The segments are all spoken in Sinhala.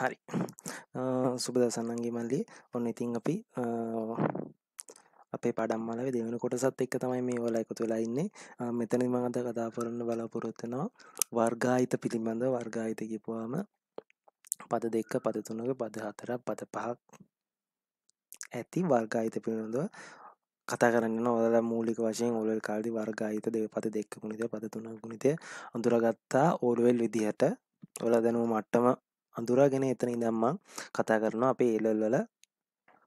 හරි සුබදසන්නන්ගේ මල්ලි ඔන්න ඉතිං අපි අපේ පඩම්මල දෙවන කොටසත් එක්ක තමයි මේ වල එකතු වෙලා ඉන්නේ මෙතන මඟත කතා කරන්න බලාපොරොත්තනවා වර්ගාහිත පිළිබඳ වර්ගාහිත කිපුවාම පද දෙක්ක පද තුනක පද හතර පද පහක් ඇති වර්ගාහිත පිළිබඳව කතා කරන්න නොදල මූලික වශයෙන් ඔලල් කාඩි වර්ගාහිත දෙව පත දෙක්ක ගුණිත පත තුන ගුණිතය අඳුරගත්තා ඕඩුවල් විදිහට ඔල දැනුව මට්ටම අඳුරාගෙන එතන ඉදම්මා කතා කරනවා අපේ ඒලල්වල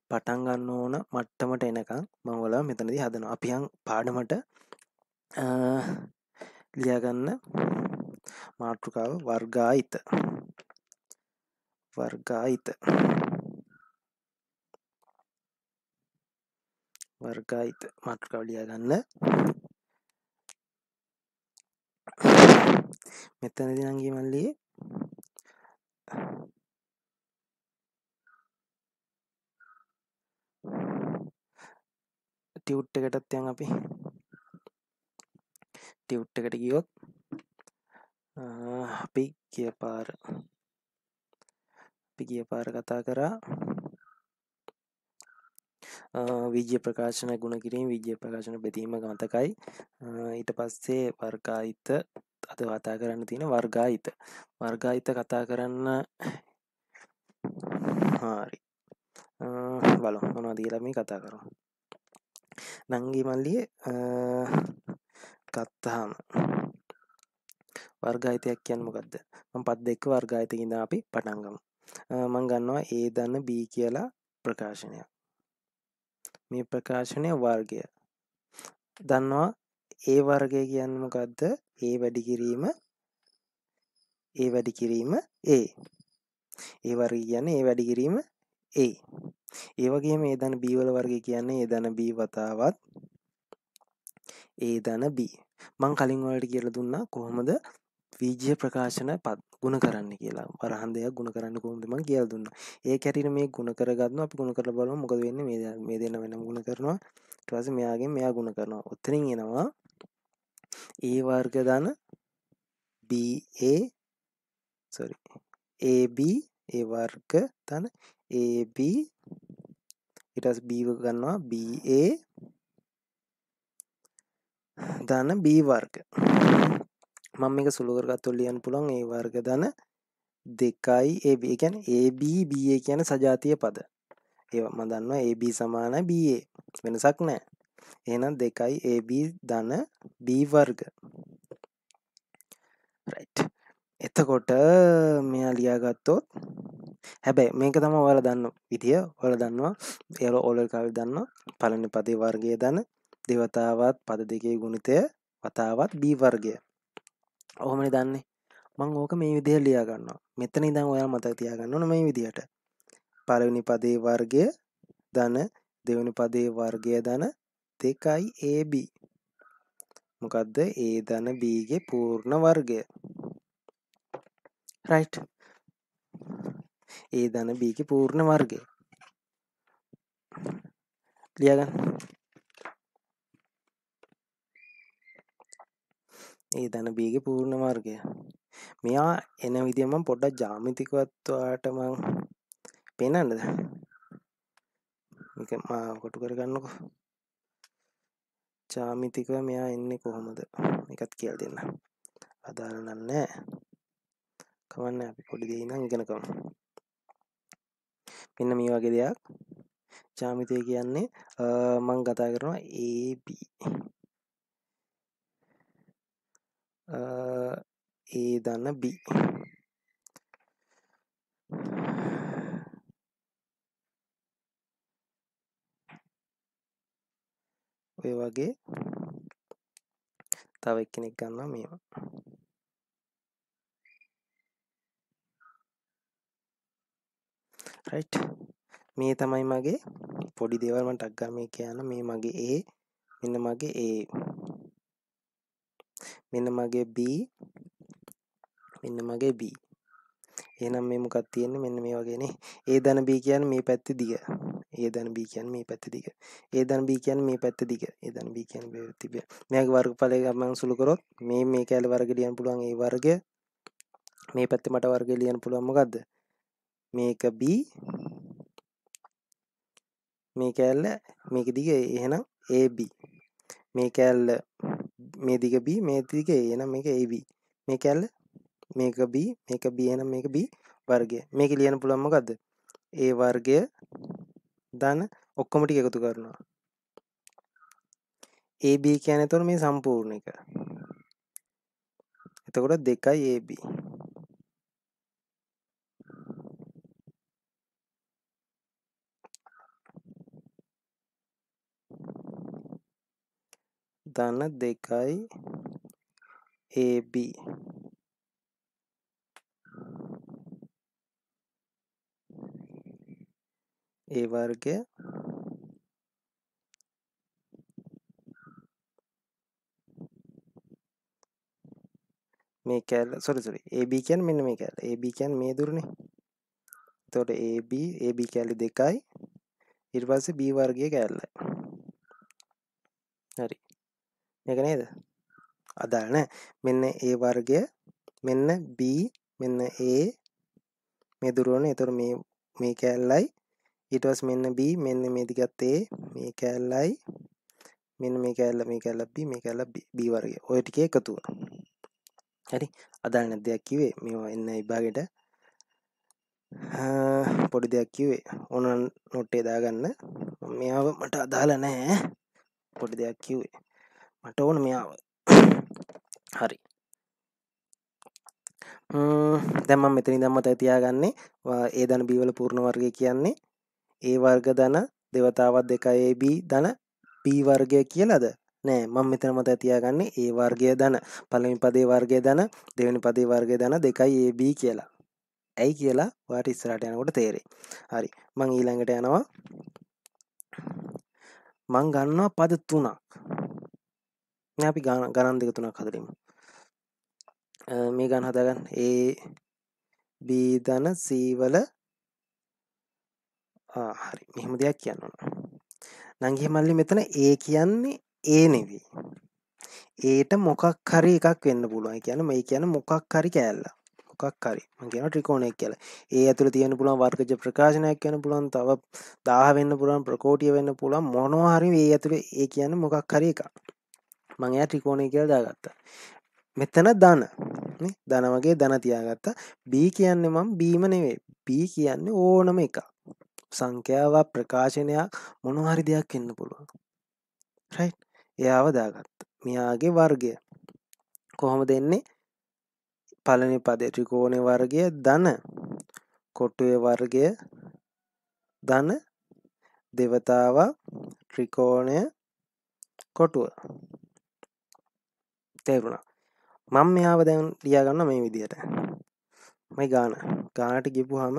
පටන් ගන්න ඕන මට්ටමට එනකම් මංවල මෙතනදී හදන අපියන් පාඩමට ලියගන්න මාටෘකාව වර්ගායිත වර්ගායිත වර්ගායිත මාටෘකාව ලියගන්න මෙතනදී නංගී මල්ලියේ ටියුට් එකටත් යන් අපි ටියුට් එකට ගියොත් අපි කියපාර අපි ගිය පාර කතා කරා විජ්‍ය ප්‍රකාශන ගුණ කිරීම විජ්‍ය ප්‍රකාශන බැදීම ගමතකයි ඊට පස්සේ වර්ගාහිත අද වතා කරන්න තියෙන වර්ගාහිත වර්ගාහිත කතා කරන්න හාරි බල මොනවා දීලම කතා කරු නංගී මල්ලිය කත්තාම වර්ගාහිතයක් කියන්න මොකක්ද ම පත් දෙක්ක වර්ගාහිතකිද අපි පටන්ගම මං ගන්නවා ඒ දන්න බී කියලා ප්‍රකාශනයක් මේ ප්‍රකාශනය වර්ගය දන්නවා ඒ වර්ගය කියන්නමකක්ද ඒ වැඩි කිරීම ඒ වැඩි කිරීම ඒ ඒ වර්ග කියන්නේ ඒ වැඩි කිරීම ඒ ඒ වගේ මේ දන බීවල වර්ගය කියන්නේ ඒ දන බී වතාවත් ඒ දන බී මං කලින් වලට කියල දුන්නා කොහොමද වීජය ප්‍රකාශන පත් ගුණ කරන්න කියලා වරහන් දෙයක් ගුණ කරන්න කොහොමද මම කියලා දුන්නා. ඒ කැරින මේ ගුණ කරගන්නවා අපි ගුණ කරලා බලමු මොකද වෙන්නේ මේ මේ දෙන්න වෙනම ගුණ කරනවා. ඊට පස්සේ මෙයාගෙන් මෙයා ගුණ කරනවා. උත්තරින් එනවා e වර්ග ධන b a sorry ab ඒ වර්ග ධන ab ඊට පස්සේ b ගන්නවා b a ධන b වර්ග මම එක සුළුකරගත්තු ලියන් පුළන් ඒ වර්ග දන දෙකයි AB ගැන ABB කියන සජාතිය පද ඒ මදන්න AB සමාන BA වෙනසක් නෑ එනම් දෙකයි AB දන B වර්ග එතකොට මෙයා ලියාගත්තොත් හැබැයි මේක තම ඔයාල දන්න විදිය ඔල දන්නවා එල ඔලකල් දන්න පලනි පදේ වර්ගය දන දෙවතාවත් පද දෙකේ ගුණිතය වතාවත් බී වර්ගය ඔහොමනි දන්නේ මං ඕක මේ විදිහ ලියාගන්න මෙතන ඉදං ඔයා මතක් තියාගන්න ඕන මේ විදිහට පලවෙනි පදේ වර්ගය දන දෙවනි පදේ වර්ගය දන දෙකයි AB මොකක්ද ඒ දන බීගේ පූර්ණ වර්ගය රයි් ඒ දන බීගේ පූර්ණ වර්ගය ලියගන්න ඒ ධනබියගේ පූර්ණ වර්ගය. මෙයා එන විදිහම පොඩ්ඩක් ජාමිතිකවත් ඔයාට මං පෙන්වන්නද? මේක මා කොටු කරගන්නකෝ. ජාමිතිකව මෙයා එන්නේ කොහොමද? ඒකත් කියලා දෙන්න. අදාළ නැහැ. කමන්න අපි පොඩි දෙයක් නම් ඉගෙන ගමු. මෙන්න මේ වගේ දෙයක් ජාමිතිය කියන්නේ මම කතා කරනවා AB ඒ ධන B ඔය වගේ තව එක්කෙනෙක් ගන්නවා මේවා රයිට් මේ තමයි මගේ පොඩි දේවල් මට අග්ගාමේ කියන්න මේ මගේ ඒ මෙන්න මගේ ඒ මෙන්න මගේ B මෙන්න මගේ B එහෙනම් මේ මොකක් තියෙන්නේ මෙන්න මේ වගේනේ A ධන B කියන්නේ මේ පැත්තේ දිග A ධන B කියන්නේ මේ පැත්තේ දිග A ධන B කියන්නේ මේ පැත්තේ දිග A ධන B කියන්නේ මේ පැත්තේ දිග මෙයාගේ වර්ගඵලය ගමන් සුළු කරොත් මේ මේ කැලේ වර්ගය ලියන්න පුළුවන් A වර්ගය මේ පැත්තේ මට වර්ගය ලියන්න පුළුවන් මොකද්ද මේක B මේ කැල්ල මේක දිග එහෙනම් AB මේ කැල්ල මේ දිග B මේ දිග A එනම් මේක AB මේ කැල්ල මේක B මේක B එනම් මේක B වර්ගය මේක ලියන්න පුළුවන් මොකද්ද A වර්ගය ධන ඔක්කොම ටික එකතු කරනවා AB කියන්නේ එතකොට මේ සම්පූර්ණ එක එතකොට 2AB ධන දෙකයි AB ඒ වර්ගය මේ කැල්ල සොරි සොරි AB කියන්නේ මෙන්න මේ කැල්ල AB කියන්නේ මේ දුරනේ එතකොට AB AB කැලි දෙකයි ඊට පස්සේ B වර්ගයේ කැල්ලයි හරි මේක නේද අදාළ නැහැ මෙන්න ඒ වර්ගය මෙන්න B මෙන්න A මේ දුරවන එතකොට මේ මේ කැල්ලයි ඊට පස්සේ මෙන්න B මෙන්න මේ දිගත් A මේ කැල්ලයි මෙන්න මේ කැල්ල මේ කැල්ල B මේ කැල්ල B වර්ගය ඔය ටික එකතු වුණා හරි අදාළ නැති දෙයක් කිව්වේ මේවා එන්න විභාගෙට පොඩි දෙයක් කිව්වේ ඕන නොට්ටේ දාගන්න මේව මට අදාළ නැහැ පොඩි දෙයක් කිව්වේ මට ඕන මෙයාව හරි දැම මෙතනි දම්මත ඇතියාගන්නේ ඒ දන බීවල පූර්ණ වර්ගය කියන්නේ ඒ වර්ග දන දෙවතාවත් දෙකයේබී දන පීවර්ගය කියලද නෑ මං මෙතන මත ඇතියාගන්නේ ඒ වර්ගය දන පළමි පදේ වර්ගය දන දෙවනි පදේ වර්ගය දන දෙකයි ඒබී කියලා ඇයි කියලා වාට ඉස්සරට යනකොට තේරේ හරි මං ඊළඟට යනවා මං ගන්නවා පද තුනක් අපි ගාන ගණන් දෙක තුනක් හදරම මේ ගන්න හදගන්න ඒ බීධන සීවල හරි මෙහෙම දෙයක් කියන්න නංගේ මල්ලි මෙතන ඒ කියන්නේ ඒ නෙවී ඒට මොකක් හරි එකක් වෙන්න පුළුවන් කියන මේ කියන මොකක් හරි කෑල්ල මොකක් හරි මගේන ට්‍රිකෝණයක් කියල ඒ ඇතුර තියෙන පුළන් වර්ගජ ප්‍රකාශනයක් කියන පුළන් තව දාහ වෙන්න පුළන් ප්‍රකෝටිය වෙන්න පුළන් මොනවාහරි වේ ඇතුළ ඒ කියන්න මොකක් හරි එක මං එයා ත්‍රිකෝණය කියල් දාගත්තා මෙතන දන දන වගේ දන තියාගත්තා බී කියන්න මම බීම නෙවේ පී කියන්න ඕනම එක සංඛ්‍යාවක් ප්‍රකාශනයක් මොනහරි දෙයක් එන්න පුළුවන් රයි් එයාව දාගත්ත මෙයාගේ වර්ගය කොහොම දෙන්නේ පලනි පද ත්‍රිකෝණය වර්ගය දන කොට්ටුවේ වර්ගය දන දෙවතාව ත්‍රිකෝණය කොටුව තේරුණා මං මෙයාාව දැන් ලියාගන්න මේ විදියට මයි ගාන ගානට ගිපුහම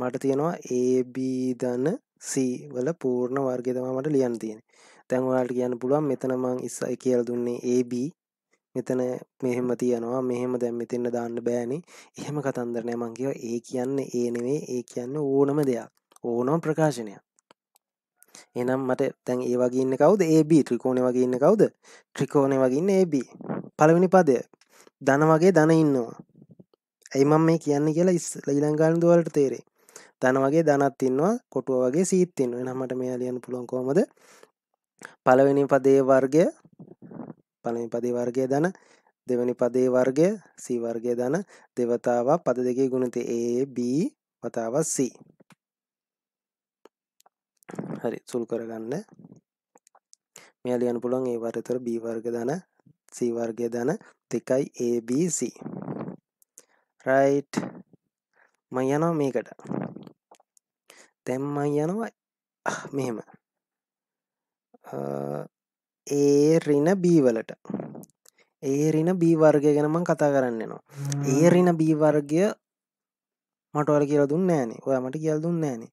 මට තියෙනවා ඒබීදන්න සීවල පූර්ණ වර්ගතම මට ලියන් තියෙන තැන්වාට කියන්න පුළුවන් මෙතන මං ඉස්සයි කියල දුන්නේ ඒB මෙතන මෙහෙම තියනවා මෙහෙම දැම් මෙතෙන්න්න දාන්න බෑනේ එහෙම කතන්දරනය මංකිව ඒ කියන්නේ ඒනෙවේ ඒ කියන්න ඕනම දෙයක් ඕනම් ප්‍රකාශනයක් එනම් මට තැන් ඒ වගේන්න කවුද AB ත්‍රිකෝණය වගේන්න කවුද ත්‍රිකෝණය වගේන්න AB පළවෙනි පදය දන වගේ දන ඉන්නවා ඇයි මම මේ කියන්න කියලා ඉස් ලීලංකාන් දුවලට තේරේ දන වගේ දනත් ඉන්නවා කොටුව වගේ සීත්තින්න නමට මේ ලියන්න පුළොන් කොමද පළවෙනි පදේ වර්ගය පළවෙනි පදේ වර්ගය දන දෙවැනි පදේ වර්ගය සීවර්ගය දන දෙවතාවක් පද දෙකේ ගුණති AB වතාවක් සී හරි සුළු කරගන්න මෙයා ලියන්න පුළුවන් ඒ වර්ගතර b වර්ග ධන c වර්ගය ධන 2යි abc right මම යනවා මේකට දැන් මම යනවා මෙහෙම ඒ ඍණ b වලට ඒ ඍණ b වර්ගය ගැන මම කතා කරන්න යනවා ඒ ඍණ b වර්ගය මට ඔයාලා කියලා දුන්නේ නැහනේ ඔයා මට කියලා දුන්නේ නැහනේ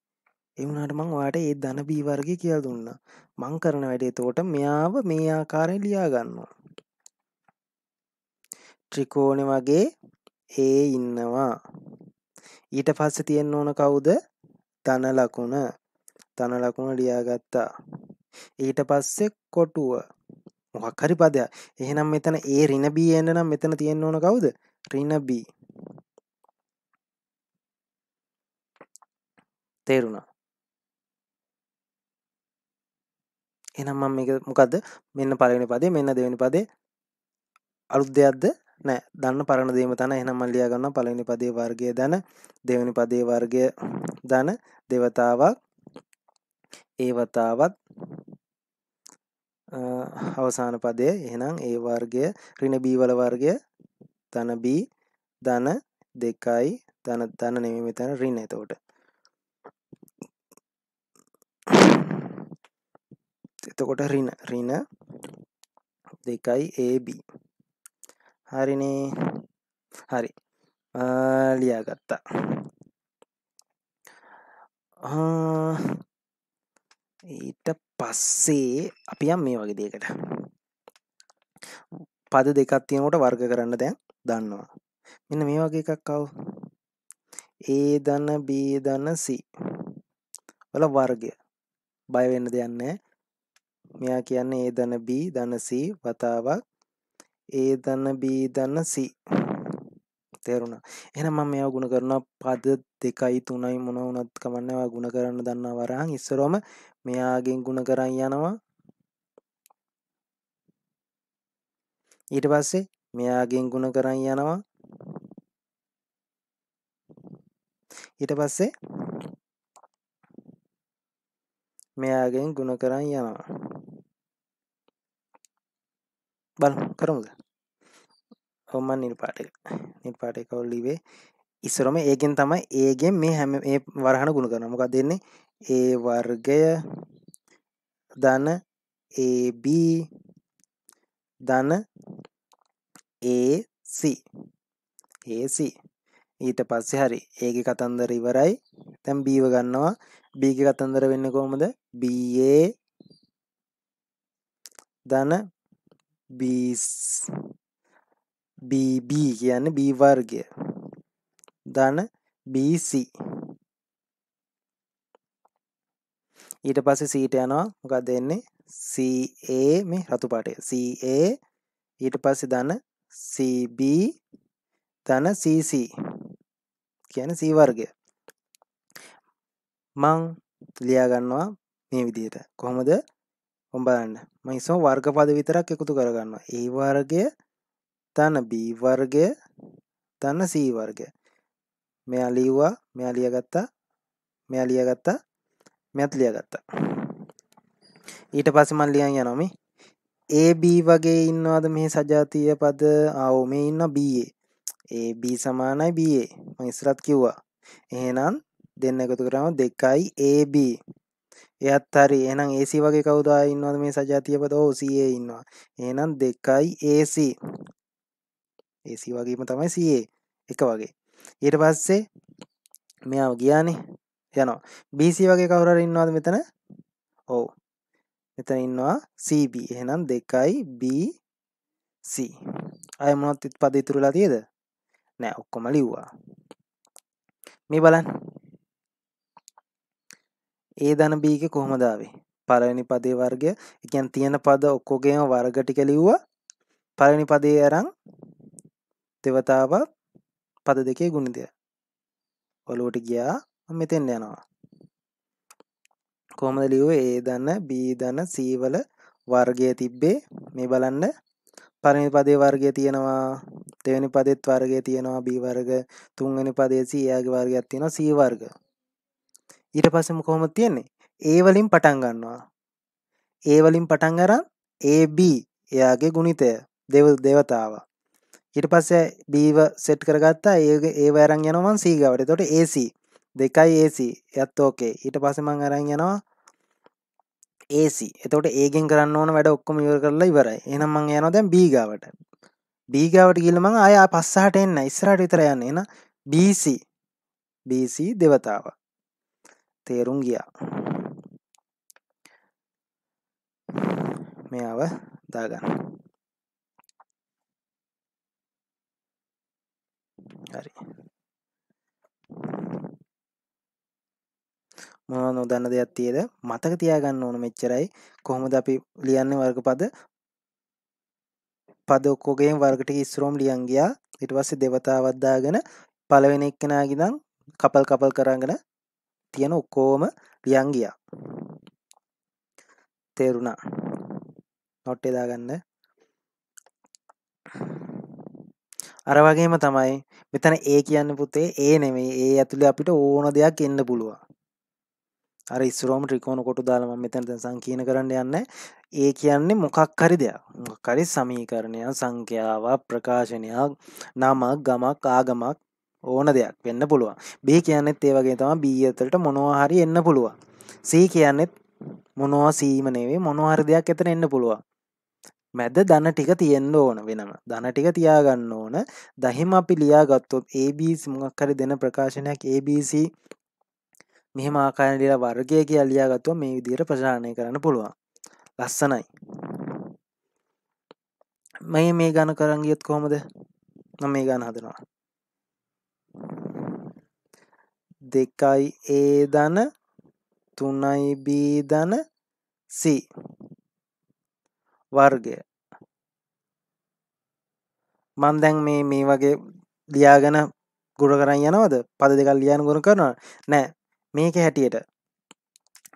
එවුණට මං ඔයාට ඒ ධන බී වර්ගය කියලා දුන්නා. මං කරන වැඩේ එතකොට මෙයාව මේ ආකාරයෙන් ලියා ගන්නවා. ත්‍රිකෝණේ වගේ ඒ ඉන්නවා. ඊට පස්සේ තියෙන්න ඕන කවුද? ධන ලකුණ. ධන ලකුණ ලියාගත්තා. ඊට පස්සේ කොටුව. මොකක් හරි පදයක්. එහෙනම් මෙතන ඒ ඍණ B එන්න නම් මෙතන තියෙන්න ඕන කවුද? ඍණ B. තේරුණා. එනම් මම එක මොකක්ද මෙන්න පලවෙනි පදේ මෙන්න දෙවෙනි පදේ අලුත් දෙයක්ද නෑ දන්න පරණ දේම තන එනම් මල්ලියා ගන්න පලවෙනි පදේ වර්ගය දන දෙවනි පදේ වර්ගය දන දෙවතාවක් ඒවතාවත් අවසාන පදය එහෙනම් ඒ වර්ගය රිණ බීවල වර්ගය තනබී දන දෙකයි තන තන නෙමි මෙතන රින්න එතවට එතකොට රින රින දෙකයි AB හරිනේ හරි ලියා ගත්තා ඊට පස්සේ අපි යම් මේ වගේ දෙයකට පද දෙකක් තියෙනකොට වර්ග කරන්න දැන් දන්නවා මෙන්න මේ වගේ එකක් කව ඒ දන්න බී දන්න සි වල වර්ගය බයවෙන්න දෙයන්නේ මෙයා කියන්නේ A ධන B ධන C වතාවක් A ධන B ධන C තේරුණා එහෙනම් මම මේවා ගුණ කරනවා පද දෙකයි තුනයි මොන වුණත් කමන්නේ ඔයා ගුණ කරන්න දන්නා වරහන් ඉස්සරවම මෙයාගෙන් ගුණ කරන් යනවා ඊට පස්සේ මෙයාගෙන් ගුණ කරන් යනවා ඊට පස්සේ මෙයාගෙන් ගුණ කරන් යනවා බලමු කරමුද ඔමන් නිල්පාටක නිල්පාට කවල්ලිවේ ඉස්සරම ඒගෙන් තමයි ඒගෙන් මේ හැම ඒ වරහණ ගුණ කරන මොකක් දෙන්නේ ඒ වර්ගය දන AB දන AC AC ඊට පස්සේ හරි ඒගේ කතන්දර ඉවරයි තැම් බීව ගන්නවා බීග කතන්දර වෙන්න කොහොමද BA ධන BB කියන්න B වර්ගය ධන BC ඊට පස්සේ සීට යනවා මොකක්ද එන්නේ CA මේ රතු පාටේ CA ඊට පස්සේ ධන CB ධන CC කියන්නේ C වර්ගය මං ලියා ගන්නවා මේ විදියට කොහොමද ඔඹන්න මයිසෝ වර්ගපද විතරක් එකතු කරගන්න ඒ වර්ගය තන බී වර්ගය තන්න සී වර්ගය මෙයා ලියවා මෙයා ලියගත්තා මෙයා ලියගත්තා මෙත් ලියගත්තා ඊට පස්සේ මන් ලියන් යනවා ඒ බී වගේ ඉන්නවාද මේ සජාතිය පද ආව මේ ඉන්න බීයේ ඒ බී සමානයි බීයේ මං ඉස්සරත් කිව්වා එහෙනම් දෙන්න එකතු කරම දෙකයි ඒබී එයත් හරි එනම් AC වගේ කවුදා ඉන්නවද මේ සජාතියපද ඔව් CA ඉන්නවා එහෙනම් දෙකයි AC AC වගේම තමයි CA එක වගේ ඊට පස්සේ මෙයාව ගියානේ යනවා BC වගේ කවුරර ඉන්නවද මෙතන ඔව් මෙතන ඉන්නවා CB එහෙනම් දෙකයි BC අය මොනවත් පද ඉතුරුලා තියද නෑ ඔක්කොම ලිව්වා මේ බලන් ඒ ධන බීක කොහොමදාවේ පලවෙනි පදේ වර්ගය එකන් තියෙන පද ඔක්කෝගේම වර්ගටික ලිව්වා පලනි පදේ ඇරං දෙවතාවත් පද දෙකේ ගුණිදය ඔලුවට ගියා මෙතෙන් යනවා කොහොමද ලිව්ේ ඒ දන්න බී දන්න සීවල වර්ගය තිබ්බේ මේ බලන්න පරණි පදේ වර්ගය තියෙනවා දෙවැනි පදෙත් වර්ගය තියෙනවා බී වර්ග තුන්වැනි පදේසි යාගේ වර්ගයක් තියෙනවා සී වර්ග ඊට පස්සෙම කොහොම තියෙන්නේ ඒවලින් පටන් ගන්නවා ඒවලින් පටන් අරන් AB එයාගේ ගුණිතය දෙව දෙවතාව ඉට පස්සේ බීව සෙට් කරගත්තා ඒගේ ඒ අරන් යනවන් සීගවට තොට AC දෙකයි AC යත් ෝකේ ඊට පසමං අරන් යනවා AC එතොට ඒගෙන් කරන්න ඕන වැඩ ඔක්කොම ඉවර කරලා ඉවරයි එනම්මං යන දැන් බීගාවට බීගාවට ගිලම අය පස්සාට එන්න ඉස්රට විතර යන්න එන BC BC දෙවතාව තේරුම් ගියා මෙයාව දාගන්න හරි මොනව නොදන්න දෙයක් තියද මතක තියාගන්න ඕන මෙච්චරයි කොහොමද අපි ලියන්නේ වර්ගපද පද ඔක්කොගේ වර්ගට ඉස්රෝම් ලියන් ගියා ඊට පස්සේ දෙවතාවක් දාගෙන පළවෙනි එක්කෙනාගේ ඉඳන් කපල් කපල් කරගෙන තියෙන ඔක්කෝම ලියන් ගියා තේරුණා නොට් එදාගන්න අර වගේම තමයි මෙතන ඒ කියන්න පුතේ ඒ නෙමේ ඒ ඇතුළේ අපිට ඕන දෙයක් එන්න පුළුවන් අර ඉස්සරෝම ට්‍රිකෝණ කොටු දාලා මම මෙතන දැන් සංකීර්ණ කරන්න යන්නේ ඒ කියන්නේ මොකක් හරි දෙයක් මොකක් හරි සමීකරණයක් සංඛ්‍යාවක් ප්‍රකාශනයක් නමක් ගමක් ආගමක් ඕන දෙයක් වෙන්න පුළුවන් බි කියන්නෙත් ඒ වගේ තම බී ඇතලට මොනවා හරි එන්න පුළුවන් සී කියන්නෙත් මොනවා සීමනේවේ මොනවාහරි දෙයක් එතන එන්න පුළුවන් මැද දන ටික තියෙන්න්න ඕන වෙනම දන ටික තියාගන්න ඕන දහිම අපි ලියාගත්තොත් ABස් මොක්කරි දෙන ප්‍රකාශනයක් ABC මෙහෙම ආකාරයට වර්ගය කිය ලියාගත්තුව මේ විදිර ප්‍රශාණය කරන්න පුළුවන් ලස්සනයි මේ මේ ගණ කරංගියත් කොහොමද නො මේ ගණ හදනවා දෙකයි ඒ ධන තුනයි බී ධන සි වර්ගය මන් දැන් මේ මේ වගේ ලියාගෙන ගුණ කරන්න යනවද පද දෙකල් ලියන ගුණ කරනවා නෑ මේක හැටියට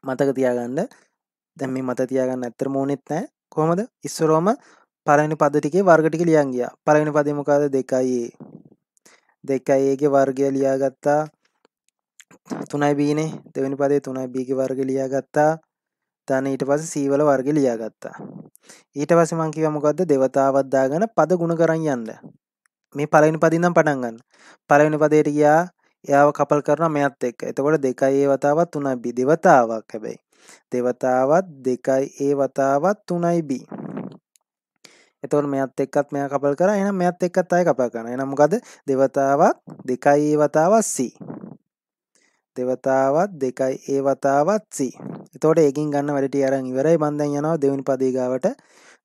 මතක තියාගන්න දැම් මේ මත තියාගන්න ඇත්තර මෝනෙත් නෑ කොහොමද ඉස්සරෝම පරණි පදටිකේ වර්ගටික ලියන්ගිය පරණි පදමකාද දෙකයියේ දෙකයි ඒගේ වර්ගය ලියාගත්තා තුනයි බීනේ දෙවැනි පදේ තුනයි බීගේ වර්ග ලියාගත්තා තන ඊට පස්සේ සීවල වර්ග ලියාගත්තා ඊට පස්සේ මං කිව්වා මොකද්ද දෙවතාවක් දාගෙන පද ගුණ කරන් යන්න මේ පළවෙනි පදින්නම් පටන් ගන්න පළවෙනි පදයට ගියා එයාව කපල් කරන මෙයත් එක්ක එතකොට දෙකයි ඒ වතාවත් තුනයි බි දෙවතාවක් හැබැයි දෙවතාවත් දෙකයි ඒ වතාවත් තුනයි බී එතවට මෙත් එක්කත් මෙය කපල් කර එන මෙත් එක්කත් අය කපා කරන එනමකද දෙවතාවක් දෙකයි ඒ වතාවස්සී දෙවතාවත් දෙකයි ඒ වතාවත්සී එතෝට ඒකින් ගන්න වැඩට අරන් ඉවරයි බන්ධන් යනවා දෙවනි පදේගාවට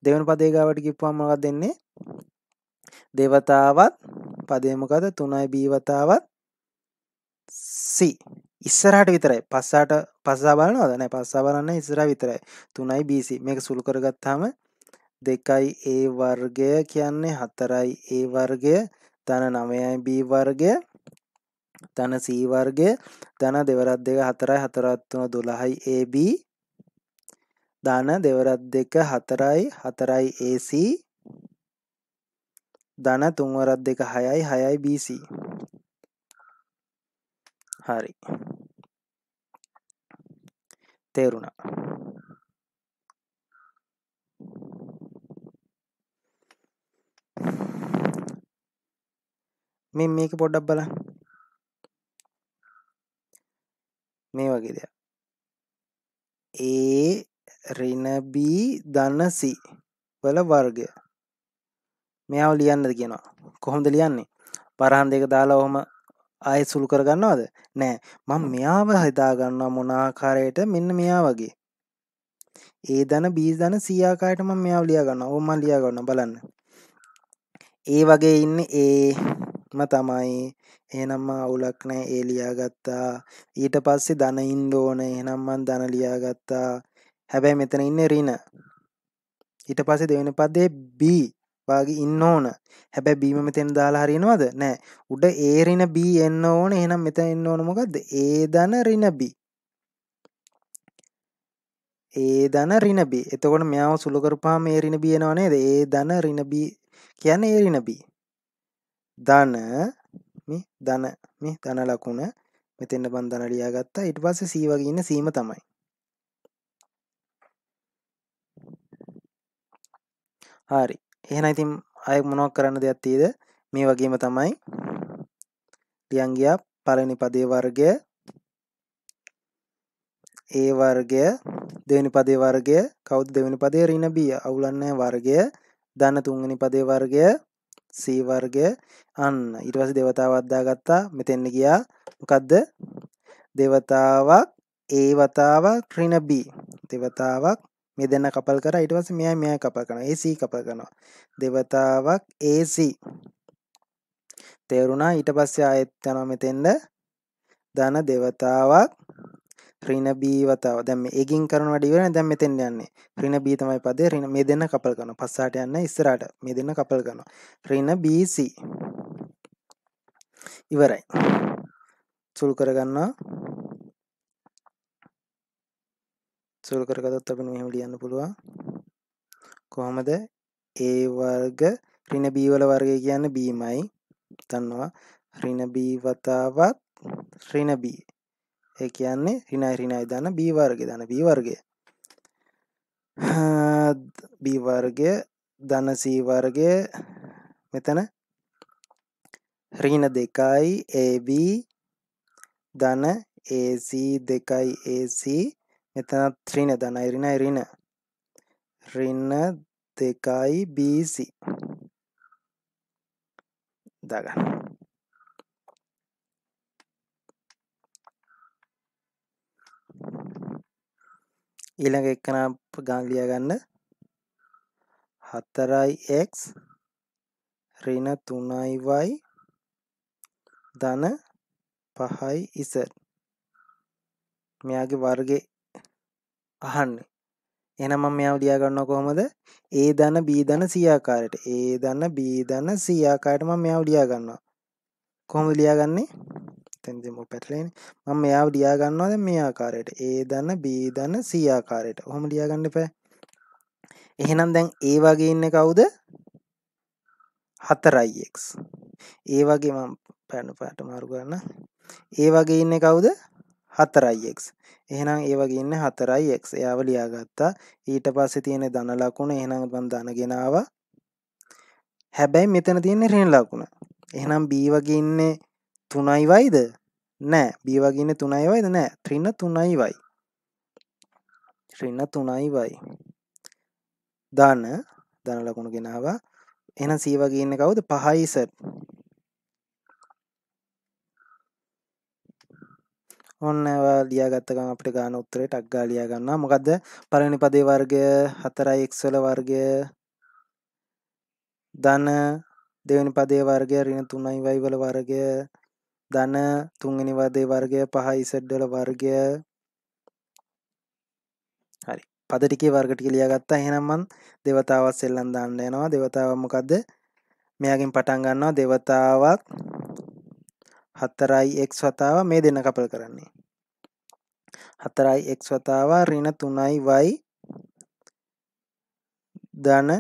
දෙවන පදේගාවට කිප්වා මකක් දෙන්නේ දෙවතාවත් පදයමකද තුනයි බීවතාවත් සී ඉස්සරහට විතරයි පස්සාට පස්සා බලනවදන පස්සා බලන්න ඉස්සර විතරයි තුනයි බිසි මේක සුළු කරගත්තාම දෙකයි ඒ වර්ගය කියන්නේ හතරයි ඒ වර්ගය තන නමයයි බී වර්ගය තන සීවර්ගය තන දෙවරත් දෙක හතරයි හතරත්වන දුළහයි AB ධන දෙවරත් දෙක හතරයි හතරයි AC ධන තුන්වරත් දෙක හයයි හයයි BC හරි තේරුණා මේ මේක පොඩ්ඩක් බලන්න මේ වගේ දෙයක් ඒ රිනබී දනසි වල වර්ගය මෙයාව ලියන්නද කියනවා කොහොමද ලියන්නේ පරහන් දෙක දාලා ඔහොම ආයෙ සුළු කරගන්නවද නෑ මං මෙයාව හිතාගන්නවා මොනාකාරයට මෙන්න මෙයා වගේ ඒ දන බීස් දන සියාකායට මං මෙයාව ලියාගන්න ඕම ලියාගන්න බලන්න ඒ වගේ ඉන්න ඒම තමයි ඒනම්ම අවුලක්නෑ ඒ ලියාගත්තා ඊට පස්සේ දනයින් දෝන එනම්මන් දන ලියාගත්තා හැබැයි මෙතන ඉන්න රින ඊට පස්සේ දෙවෙන පදේ බී වගේ ඉන්න ඕන හැබැ බීම මෙතෙන් දාලා හරිනවද නෑ උඩ ඒරින බී එන්න ඕන එනම් මෙතන එන්න ඕන මොකක්ද ඒ දන රින බී ඒ දන රිනබී එතකොට මෙයාව සුළුකරපා මේ රින බියනවනේද ඒ දන රිනබී කියන ඒරින B ධන ධන මේ ධන ලකුණ මෙතෙන්ට බන්ධන ලියාගත්තා ඉට පස්ස සීවගන්න සීම තමයි හරි එහෙන ඉතින් අය මොනොක් කරන්න දෙයක් තියද මේ වගේම තමයි ලියන්ගිය පලනි පදේ වර්ගය ඒ වර්ගය දෙවනි පදේ වර්ගය කෞද් දෙවනි පදේ රින බිය අවුලන්න වර්ගය දන්න තුන්ගනි පදේ වර්ගය සීවර්ගය අන්න ඉටවස දෙවතාව අද්දා ගත්තා මෙතෙන්න ගියා මොකක්ද දෙවතාවක් ඒ වතාවක් ක්‍රීනබී දෙවතාවක් මෙ දෙන්න කපල් කර ඉටවස මෙය මෙය කප කන ඒසී කප කනවා දෙවතාවක් ඒසී තේරුණා ඊට පස්සේ ආයෙත් යනවා මෙතෙන්ට ධන දෙවතාවක් රින බී වතාව දැන් මේ එකකින් කරන වැඩ ඉවරයි දැන් මෙතෙන් යන්නේ රින බී තමයි පදේ රින මේ දෙන්න කපල් කරනවා පස්සාට යන්න ඉස්සරහට මේ දෙන්න කපල් කරනවා රින බී සී ඉවරයි සුළු කරගන්නවා සුළු කරගත්තොත් අපිට මෙහෙම ලියන්න පුළුවන් කොහොමද ඒ වර්ග ඍණ b වල වර්ගය කියන්නේ b මයි දන්නවා ඍණ b වතාවත් ඍණ b ඒ කියන්නේ රිනයි රිනයි දන්න බීවර්ගය දන බීවර්ගය බීවර්ගය දනසීවර්ගය මෙතන රීන දෙකයි AB දන AC දෙකයි AC මෙතන ත්‍රීන දනයි රිනයි රින රින්න දෙකයි BC දගන්න ඊළඟ එක්කන ගාලිය ගන්න හතරයි එක් රින තුනයිවයි ධන පහයි ඉස මෙයාගේ වර්ගෙ අහන්නේ එනම මෙයා ලියා ගන්න කොහොමද ඒ ධන බී ධන සියාකාරයට ඒ ධන බී ධන සියාකාරයට මම මෙයා ලියා ගන්නවා කොහොමද ලියාගන්නේ තැන් දෙමු පැටලෙන මම මෙයාව ලියා ගන්නවා දැන් මේ ආකාරයට a ධන b ධන c ආකාරයට ඔහොම ලියා ගන්න එපා එහෙනම් දැන් a වගේ ඉන්නේ කවුද 4x ඒ වගේ මම පැන පැට මාරු ගන්න ඒ වගේ ඉන්නේ කවුද 4x එහෙනම් ඒ වගේ ඉන්නේ 4x එයාව ලියා ගත්තා ඊට පස්සේ තියෙන ධන ලකුණ එහෙනම් මම ධන ගෙනාවා හැබැයි මෙතන තියෙන්නේ ඍණ ලකුණ. එහෙනම් b වගේ ඉන්නේ තුනයි වයිද නෑ බීවගින්න තුනයි වයිද නෑ ත්‍රින්න තුනයි වයි ත්‍රින්න තුනයි වයි දාන්න දන ලකුණු ගෙනාව එන සීවගේන්න කවුද පහයිසට ඔන්න ලියගත්තකම් අපට ගාන උත්තරේ ටක්ගා ලිය ගන්න මොකක්ද පරණි පදේ වර්ගය හතරයි එක්සල වර්ගය දන දෙවනි පදේ වර්ගය රින තුනයි වයිවල වර්ගය ධන තුන්වෙනි වදේ වර්ගය පහ ඉසඩ්ඩල වර්ගය හරි පද ටිකේ වර්ග ටික ලියාගත්තා එහෙනම් මං දෙවතාවත් සෙල්ලම් දාන්න යනවා දෙවතාව මොකද්ද මෙයාගෙන් පටන් ගන්නවා දෙවතාවක් 4x වතාව මේ දෙන්න කපල් කරන්නේ 4x වතාව ඍණ 3y ධන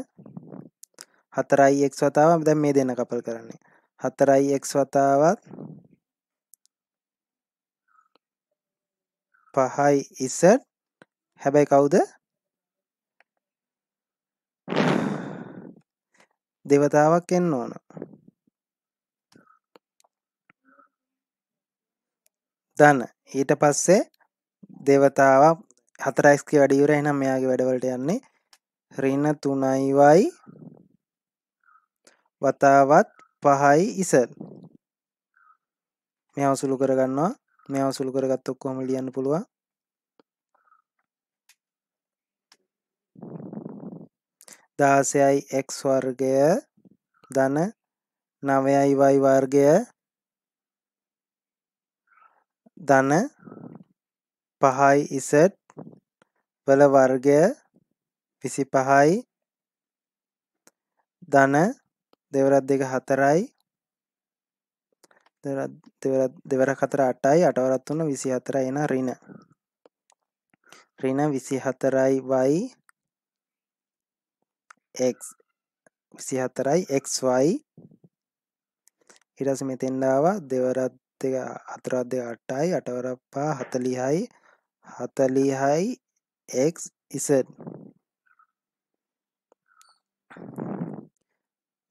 4x වතාව දැන් මේ දෙන්න කපල් කරන්නේ 4x වතාවත් පහයි ඉස්සට හැබැයි කවුද දෙවතාවක් එන්න ඕන දන්න ඊට පස්සේ දෙවතාවක් හතරයිස්ක වැඩියුර එනම් මෙයාගේ වැඩවලට යන්නේ රින්න තුනයිවයි වතාවත් පහයි ඉසර් මේ අවසුළු කරගන්නවා මේ අවසුළු කරගත් ඔක්කොම ලියන්න පුළුවන් දාසයයි එක් වර්ගය ධන නවයයි වයි වර්ගය ධන පහයි ඉසට් වල වර්ගය විසි පහයි ධන දෙවරත් දෙක හතරයි දෙවර කතර අටයි අටවරත් වන්න විසි හතර එන රින රින විසි හතරයි වයි විසි හතරයි එක්වයි ඉරස මෙතෙන්ඩාව දෙවරත් දෙක අතරත් දෙ අටයි අටවරපා හතලිහයි හතලිහයි එක් ඉස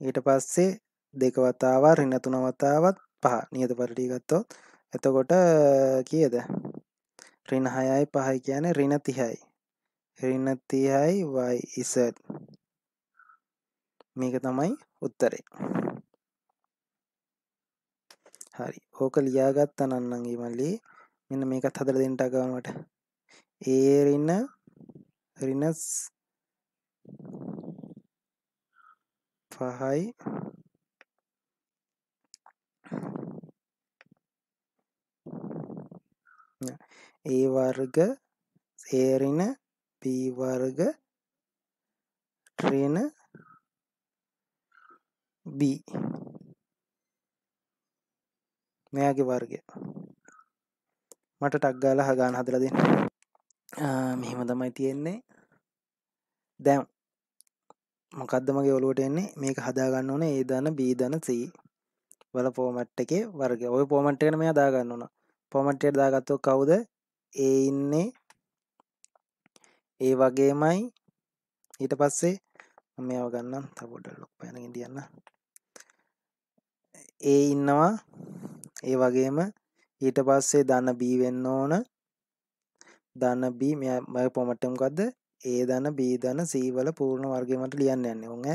ඊට පස්සේ දෙක වතාව රිනතුන වතාවත් පහ නියත පරිටිගත්තොත් එතකොට කියද රින හයයි පහයි කියන රින තිහයි රින්න තියයි වයි ඉසට් මේක තමයි උත්තරේ හරි ඕක ලියාගත් අනන්නගේ මල්ලි මෙන්න මේකත් හදර දෙන්ටගමට ඒරින්න රිනස් පහයි ඒ වර්ග සේරින p වර්ග ට්‍රේන b මෙයාගේ වර්ගය මට ටක් ගාලා හගාන හදලා දෙන්න මෙහෙම තමයි තියෙන්නේ දැන් මොකද්ද මගේ ඔලුවට එන්නේ මේක හදාගන්න ඕනේ ඒ දන b දන c වල පෝමට් එකේ වර්ග ඔය පෝමට් එකන මෙයා දාගන්න ඕන පොමට්ට දාගත්තෝ කවුද ඒ ඉන්නේ ඒ වගේමයි ඊට පස්සේ මේව ගන්නම් තබොඩ ලොක් පැනගින් තියන්න ඒ ඉන්නවා ඒ වගේම ඊට පස්සේ දන්න බී වෙන්න ඕන දන්න බී මෙ මගේ පොමට්ටම්කක්ද ඒ දන බී දන සීවල පූර්ණ වර්ගමට ලියන්න යන්න ඔන්න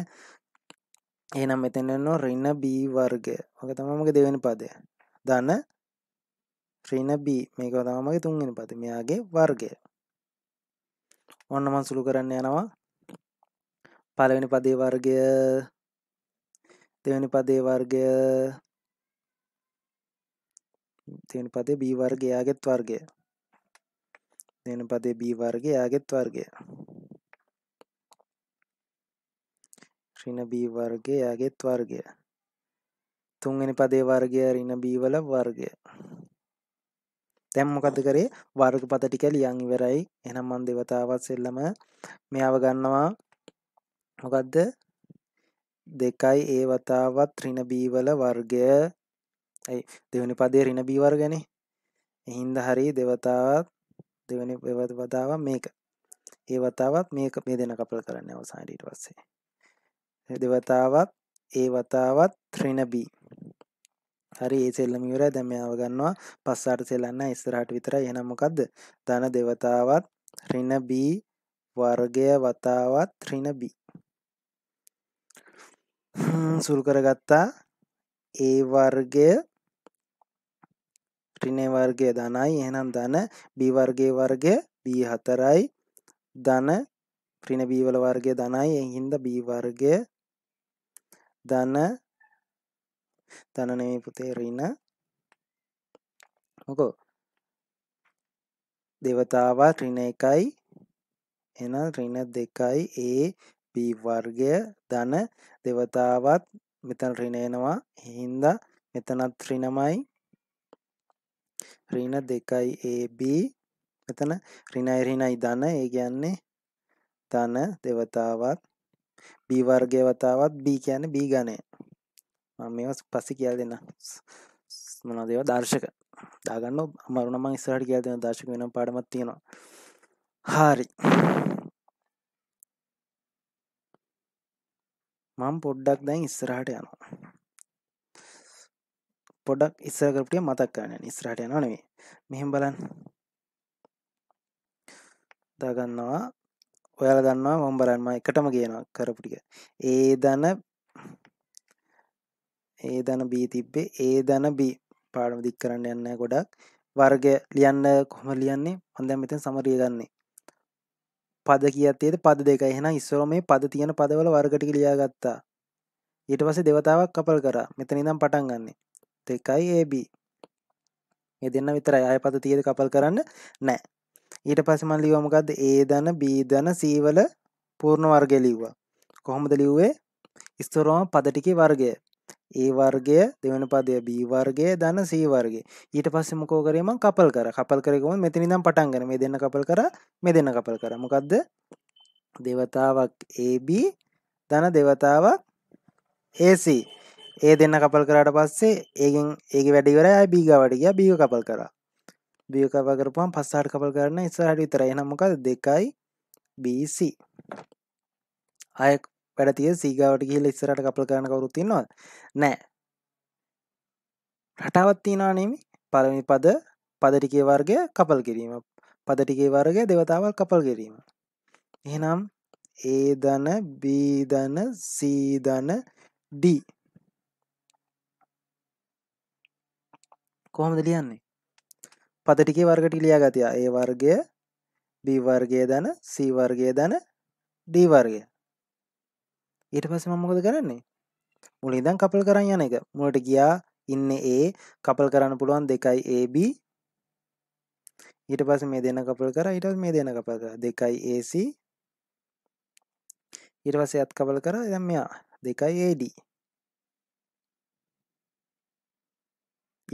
එනම් මෙතැනනො රින බී වර්ගය ඔක තමමක දෙවෙන පදය දන රින බී මේක තමමගේ තුන්ගෙන පති මෙයාගේ වර්ගය ඔන්න මන් සුළු කරන්න යනවා පලවෙනි පදේ වර්ගය දෙවැනි පදේ වර්ගය තියෙන පදේ බී වර්ගයාගෙත් වර්ගය දෙන පදේ බී වර්ගයාගෙත් වර්ගය ඍණ B වර්ගය යගෙත් වර්ගය. තුන්වෙනි පදේ වර්ගය ඍණ B වල වර්ගය. දැන් මොකද කරේ වර්ගපද ටික ලියන් ඉවරයි. එහෙනම් මම දෙවතාවත් සෙල්ලම මෙයව ගන්නවා. මොකද්ද? 2a වතාවත් ඍණ B වල වර්ගය. ඒ දෙවෙනි පදේ ඍණ B වර්ගනේ. එහින්ද හරි දෙවතාවත් දෙවෙනි වතාව මේක. ඒ වතාවත් මේක මේ දෙන කපල් කරන්න අවසානයේ ඊට පස්සේ. දෙවතාවක් ඒ වතාවත් ත්‍රින B හරි ඒ සෙල්ලම ඉවරයි දැන් මෙයාව ගන්නවා පස්සාට සෙල්ලන්න ඉස්සරහට විතරයි එහෙනම් මොකද්ද ධන දෙවතාවත් ඍණ B වර්ගය වතාවත් ඍණ B සුල් කරගත්තා ඒ වර්ගය ඍණ වර්ගය ධනයි එහෙනම් ධන B වර්ගයේ වර්ගය B හතරයි ධන ඍණ B වල වර්ගය ධනයි එහින්ද B වර්ගය ධන ධන නෙමෙයි පුතේ ඍණ මොකෝ దేవතාවා ඍණ 1යි එහෙනම් ඍණ 2යි a b වර්ගය ධන దేవතාවත් මෙතන ඍණ එනවා හින්දා මෙතනත් ඍණමයි ඍණ 2යි a b මෙතන ඍණයි ඍණයි ධන ඒ කියන්නේ ධන దేవතාවත් b වර්ගය වතාවත් b කියන්නේ b ඝනය. මම මේවා පස්සේ කියලා දෙන්නම්. මොනවද ඒවා දර්ශක. දාගන්න අමාරු නම් මම ඉස්සරහට කියලා දෙනවා දර්ශක වෙනම පාඩමක් තියෙනවා. හරි. මම පොඩ්ඩක් දැන් ඉස්සරහට යනවා. පොඩක් ඉස්සර කරපු ටික මතක් කරගන්න. ඉස්සරහට යනවා නෙමෙයි. මෙහෙම බලන්න. දාගන්නවා ඔයාල දන්නවා මම බලන්ම එකටම කියනවා කරපු ටික ඒ දන ඒ දන බී තිබ්බේ ඒ දන බී පාඩම දික් කරන්න යන්න ගොඩක් වර්ග ලියන්න කොහම ලියන්නේ හොඳැ මෙතන් සමරිය ගන්නේ පද කියත්තේද පද දෙක එහෙන ඉස්සර මේ පද තියෙන පදවල වර්ගටි ලියාගත්තා ඊට පස දෙවතාවක් කපල් කර මෙතන නම් පටන් ගන්න එකයි ඒබ මේ දෙන්න විතර අය පද තියද කපල් කරන්න නෑ ඊට පස්සේ මම ලිව්වා මොකද්ද ඒ ධන බී ධන සී වල පූර්ණ වර්ගය ලිව්වා කොහොමද ලිව්වේ ඉස්තරම පද ටිකේ වර්ගය ඒ වර්ගය දෙවන පදය B වර්ගය ධන C වර්ගය ඊට පස්සේ මොකෝ කරේ මම කපල් කර කපල් කරේ කොහොමද මෙතන ඉඳන් පටන් ගන්න මේ දෙන්න කපල් කර මේ දෙන්න කපල් කර මොකද්ද දෙවතාවක් AB ධන දෙවතාවක් AC ඒ දෙන්න කපල් කරාට පස්සේ ඒකෙන් ඒකේ වැඩ ඉවරයි ආයි B ගාවට ගියා B කපල් කරා බියකවා කරපුම් පස්සාට කපල් කරන්න ඉස්සරහට විතරයි නම්මකද දෙකයි BC අය පැඩතිය සීගාවට කියල ඉස්සරට කපල් කරන කවරුතින්නවා නෑ රටාවත්තිනානෙමි පළමි පද පදටිකේ වර්ගය කපල් කිරීම පදටිකේ වර්ගය දෙවතාවල් කපල් කිරීම එහෙනම් ඒ දන බීදන සීදන ඩී කොහොමද ලියන්නේ පතටිකේ වර්ගටි ලියා ගතියා ඒ වර්ගය බීවර්ගය දන සීවර්ගය දන දීවර්ගය ඊට පස මමකොද කරන්නේ මුලින්දන් කපල් කරන්න යන එක මුලට ගියා ඉන්න ඒ කපල් කරන්න පුළුවන් දෙකයි AB ඊට පස මේ දෙන කපල් කර ඉට මේ දෙන කපල් කර දෙකයි AC ඊට පස ඇත් කපල් කර එදම් මෙයා දෙකයි AD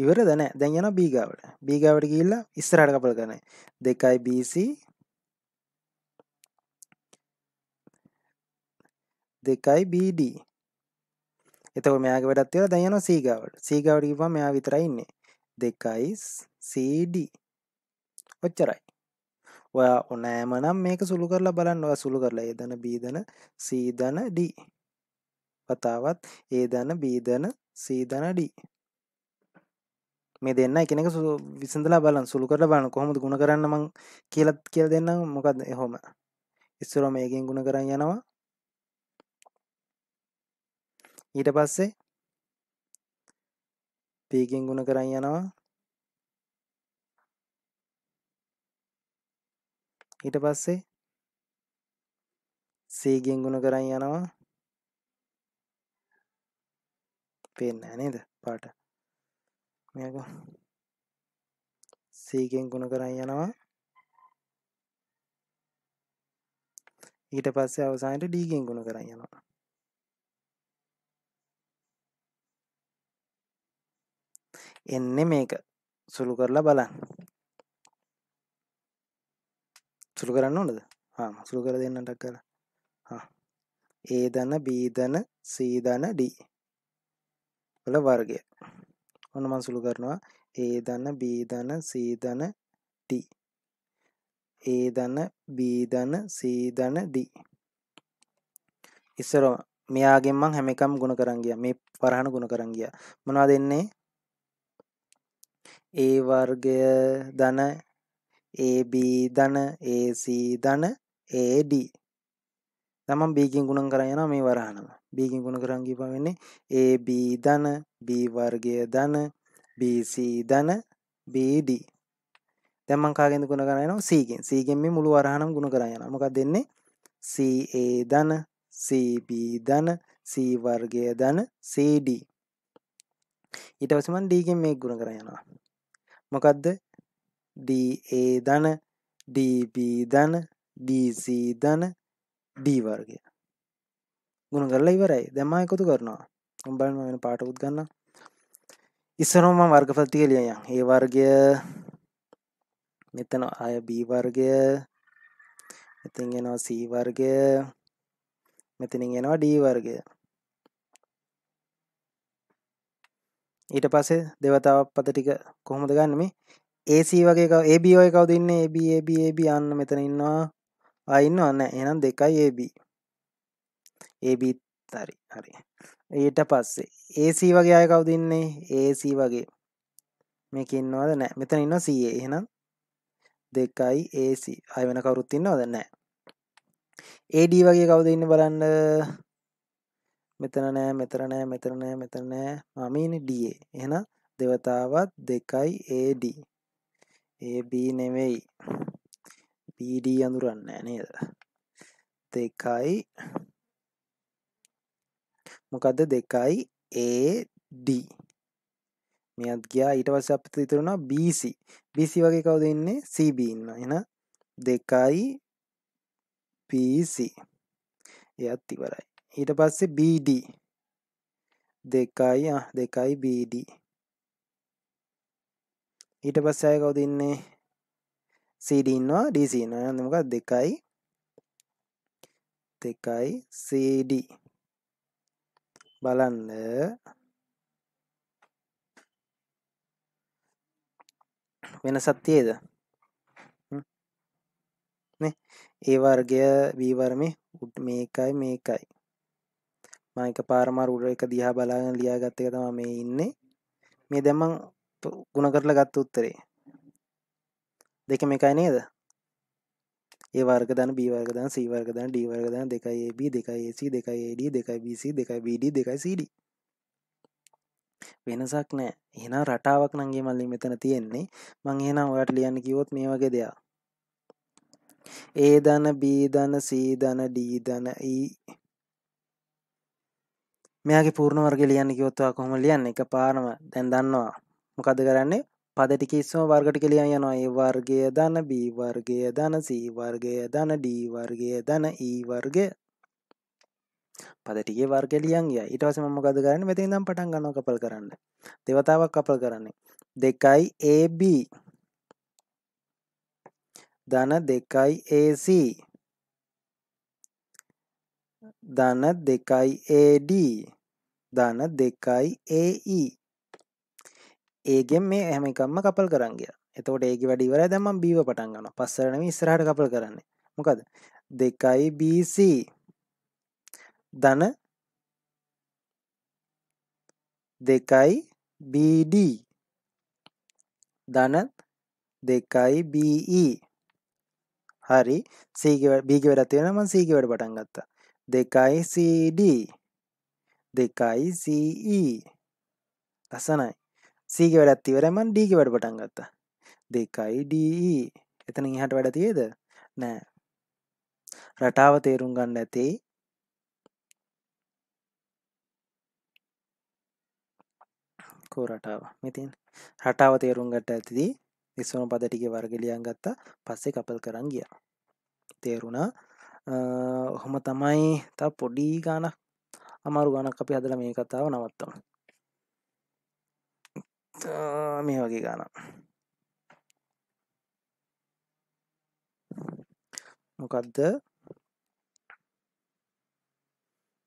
ඉවර දැන දැන් යන බීගාවට බීගාවට කියල්ලා ඉස්සරහට කපල කරන දෙකයි BC දෙකයි BD එතක මෙයාගේ වැඩත් වෙලා දැන් යන සීගාවට සීගාවට කිව්වම මෙයා විතරයි ඉන්නේ දෙකයි CD ඔච්චරයි ඔයා ඕනෑමනම් මේක සුළු කරලා බලන්න ඔයා සුළු කරලා ඒ දන B දන C දන D වතාවත් ඒ දන B දන C දන D මේ දෙන්න එකනෙක සු විසඳලා බලන් සුළු කර බලන කොහොමද ගුණ කරන්න මං කියලත් කියල දෙන්න මොකක්ද එහොම ඉස්සර මේකෙන් ගුණ කරන්න යනවා ඊට පස්සේ පීකෙන් ගුණ කරන්න යනවා ඊට පස්සේ සීගෙන් ගුණ කරන්න යනවා පෙන්න්න නේද පාට මේක සීකෙන් ගුණ කරන්න යනවා ඊට පස්සේ අවසානට ඩීගෙන් ගුණ කරන්න යනවා එන්නේ මේක සුළු කරලා බලන්න සුළු කරන්න ඕනද හාම සුළු කර දෙන්නටක් කර ඒ දන බීදන සීදන ඩී වල වර්ගය ඔන්න මම සුළු කරනවා a ධන b ධන c ධන d a ධන b ධන c ධන d ඉස්සර මෙයාගෙන් මම හැම එකම ගුණ කරන් ගියා මේ වරහන ගුණ කරන් ගියා මොනවද එන්නේ a වර්ගය ධන a b ධන a c ධන a d තමන් b කින් ගුණ කරන් යනවා මේ වරහනම බීගෙන් ගුණ කරන් ගිහිපුවම වෙන්නේ AB ධන B වර්ගය ධන BC ධන BD දැන් මං කාගෙන්ද ගුණ කරන් යනවා C ගෙන් C ගෙන් මේ මුළු වරහනම ගුණ කරන් යනවා මොකක්ද දෙන්නේ CA ධන CB ධන C වර්ගය ධන CD ඊට පස්සේ මං D ගෙන් මේක ගුණ කරන් යනවා මොකද්ද DA ධන DB ධන DC ධන D වර්ගය ගුණ කරලා ඉවරයි දැම එකතු කරනවා උඹල්ම වෙන පාටකුත් ගන්න ඉස්සරම වර්ගපත්තික ලියයන් ඒ වර්ගය මෙතන අය බීවර්ගය මෙතින් එෙනවා සීවර්ගය මෙතිනින් එෙනවා ඩීවර්ගය ඊට පස්සේ දෙවතාවක් පත ටික කොහොමද ගන්න මේ ඒසී වගේ ඒබෝ එකව දෙන්න ඒබබබ අන්න මෙතන ඉන්නවා අයින්න අන්න එනම් දෙකයි ඒබී ඒබිත් හරි හරි ඊට පස්සේ ඒසී වගේ අය කවුදන්නේ ඒසී වගේ මේකින්නවද නෑ මෙතන ඉන්න සයේ එහෙනම් දෙකයි ඒසි අය වෙන කවරුත්තින්න ොද නෑ ඒඩ වගේ කවුද ඉන්න බලන්න මෙතන නෑ මෙතර නෑ මෙතර නෑ මෙතර නෑ මමීනි ඩිය එහෙන දෙවතාවත් දෙකයි ඒඩ ඒB නෙවෙයි පීඩ අඳුරන්න නේද දෙකයි මොකද දෙකයි AD මෙයත් ගියා ඊට පස්සේ අපිට ඉතුරුනා BC BC වගේ කවුද ඉන්නේ CB ඉන්නවා එහෙනම් දෙකයි PC එයත් ඉවරයි ඊට පස්සේ BD දෙකයි දෙකයි BD ඊට පස්සේ අය කවුද ඉන්නේ CD ඉන්නවා DC ඉන්නවා එහෙනම් මොකක්ද දෙකයි දෙකයි CD බලන්න වෙනසක් තියේද ඒ වර්ගය වීවර්මි උට් මේකයි මේකයි මයික පාරමර උඩ එක දිහා බලාගෙන ලියාගත්ත එක තම මේ ඉන්නේ මේ දැමං ගුණ කරලා ගත්ත උත්තරේ දෙක මේකයි නේද ඒ වර්ගදන බීවර්ගදන් සීවර්ගදන් ඩීවර්ගදන් දෙකයි AB දෙකයි AC දෙකයි AD දෙකයි BC දෙකයි BD දෙකයි CD වෙනසක් නෑ එහෙනම් රටාවක් නංගේ මල්ලි මෙතන තියෙන්නේ මං එහෙනම් ඔයාට ලියන්න කිව්වොත් මේ වගේ දෙයක් ඒ දන බී දන සී දන ඩී දන ඊ e. මෙයාගේ පූර්ණ වර්ග ලියන්න කිව්වොත් ඔයා කොහොම ලියන්නේ එකපාරම දැන් දන්නවා මොකද කරන්නේ පද ටිකේස්ම වර්ගට කෙලියන් යනවා ඒ වර්ගය ධන B වර්ගය ධන C වර්ගය ධන D වර්ගය ධන E වර්ගය පද ටිකේ වර්ගය ලියන් ගියා ඊට පස්සේ මම මොකද කරන්නේ මෙතෙන් ඉඳන් පටන් ගන්නවා කපල් කරන්න දෙවතාවක් කපල් කරන්නේ 2යි AB ධන 2යි AC ධන 2යි AD ධන 2යි AE ඒගෙන් මේ හැම එකම්ම කපල් කරන්ගිය එතකොට ඒක වැඩිවර දම බීව පටන්ගන්න පස්සරනම ස්රහට කපල් කරන්න මොකද දෙකයි BC දන දෙකයි BD දන දෙකයි BE හරි සීගිවි වැඩත්වෙන මන් සීගි වැඩ පටන් ගත්තා දෙකයි CD දෙකයි CE ලසනයි සීග වැඩත් ඉවරමන් ඩීග වැඩ පටන් ගත්තා දෙකයිඩ එතන ඉහට වැඩ තියේද නෑ රටාව තේරුම් ගන්න ඇති කෝ රටාව මෙතින් රටාව තේරුම් ගට ඇතිදී විස්සුණු පදටික වර්ගලියන් ගත්තා පස්සේ කපල් කරන්න ගිය තේරුණා ඔහොම තමයි තා පොඩි ගානක් අමාරු ගණක් අපි හදල මේ කතාව නවත්තම මේ වගේ ගාන මොකක්ද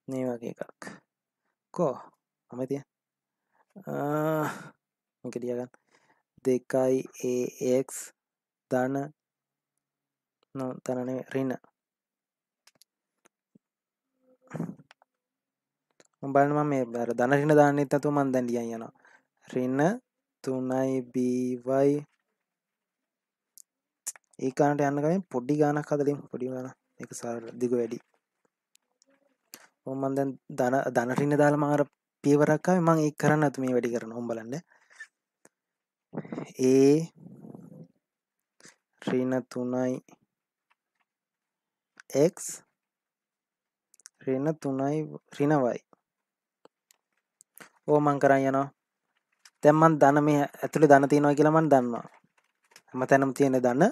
මේ වගේ එකක් කෝ අමතිය මොක ඩියගන්න දෙකයි ඒක් ධන නො තනන රින උඹලම මේ බර දනරින දාන්නෙත් ඇතු මන් දැන්ඩියන් යනවා රින 3bY ඒකාන්ට යන්න කලින් පොඩි ගානක් හදලින් පොඩි ගාන එක සරල දිග වැඩි මන් දැන් දන දන රින්න දාලා මම අර පියවරක් ආවේ මම ඒක කරන්න අතු මේ වැඩි කරන ඕම් බලන්න ඒ රින 3යි x රින 3යි රින y ඕ මං කරන් යනවා තැම්මන් දන මේ ඇතුළි දන තියෙනවා කියලමන් දන්නවා හැම තැනම් තියෙන දන්න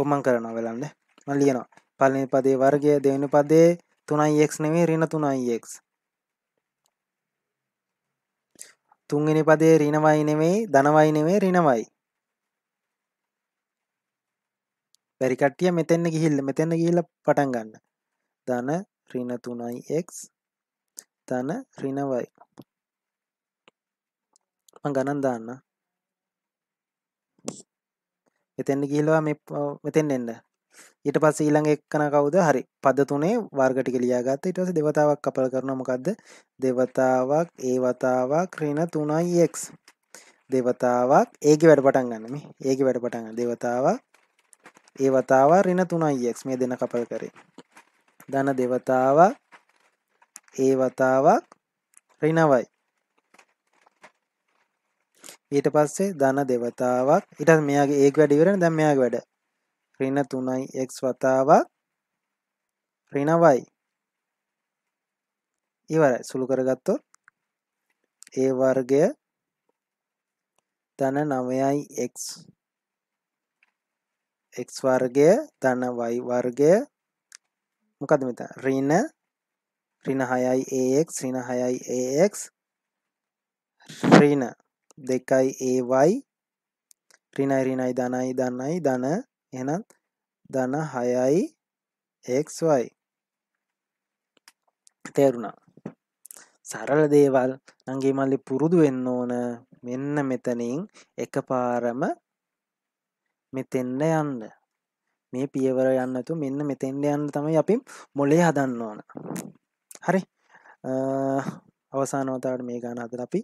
ඕමන් කරනවා වෙලන්න මල් ලියනවා පලනි පදේ වර්ගය දෙවනි පදේ තුනයික් නෙවේ රින තුනයික් තුන්ගනි පදේ රිනවයි නෙවෙයි දනවයි නෙවේ රිනවයි පැරිකට්ටිය මෙතැන්න ගිහිල්ල මෙතැන්න ගිහිල පටන් ගන්න දන රින තුනයික් තන රිනවයි ගණන් දාන්න එතෙන්ට ගිහිලවා මේ මෙතෙන් එන්න ඊට පස්ස ඊළඟ එක්කන කවුද හරි පද තුනේ වර්ගටි ලියාගත්ත ඉටවස දෙවතාවක් කපල කරනමකක්ද දෙවතාවක් ඒ වතාවක් ක්‍රීණ තුනයික් දෙවතාවක් ඒක වැඩ පටන් ගන්නම ඒක වැඩ පටන්න දෙවතාවක් ඒ වතාව රින තුනයික් මේ දෙන කපල් කරේ දන දෙවතාවක් ඒ වතාවක් රිනවයි ඊට පස්සේ ධන දෙවතාවක් ඊට පස්සේ මෙයාගේ ඒක වැඩ ඉවරනේ දැන් මෙයාගේ වැඩ ඍණ 3යි x වතාවක් ඍණ y ඉවරයි සුළු කරගත්තොත් a වර්ගය ධන 9යි x x වර්ගය ධන y වර්ගය මොකද මෙතන ඍණ ඍණ 6යි ax ඍණ 6යි ax ඍණ දෙකයි ඒවයි රිනයි රිනයි ධනයි ධනයි ධන එහෙනම් ධන හයයි xy තේරුණා සරල දේවල් නංගේ මල්ලි පුරුදු වෙන්න ඕන මෙන්න මෙතනින් එකපාරම මෙතෙන්න යන්න මේ පියවර යන්නතු මෙන්න මෙතෙන්ඩ යන්න තමයි අපි මොලේ හදන්න ඕන හරි අවසානවතාට මේ ගාන අදර අපි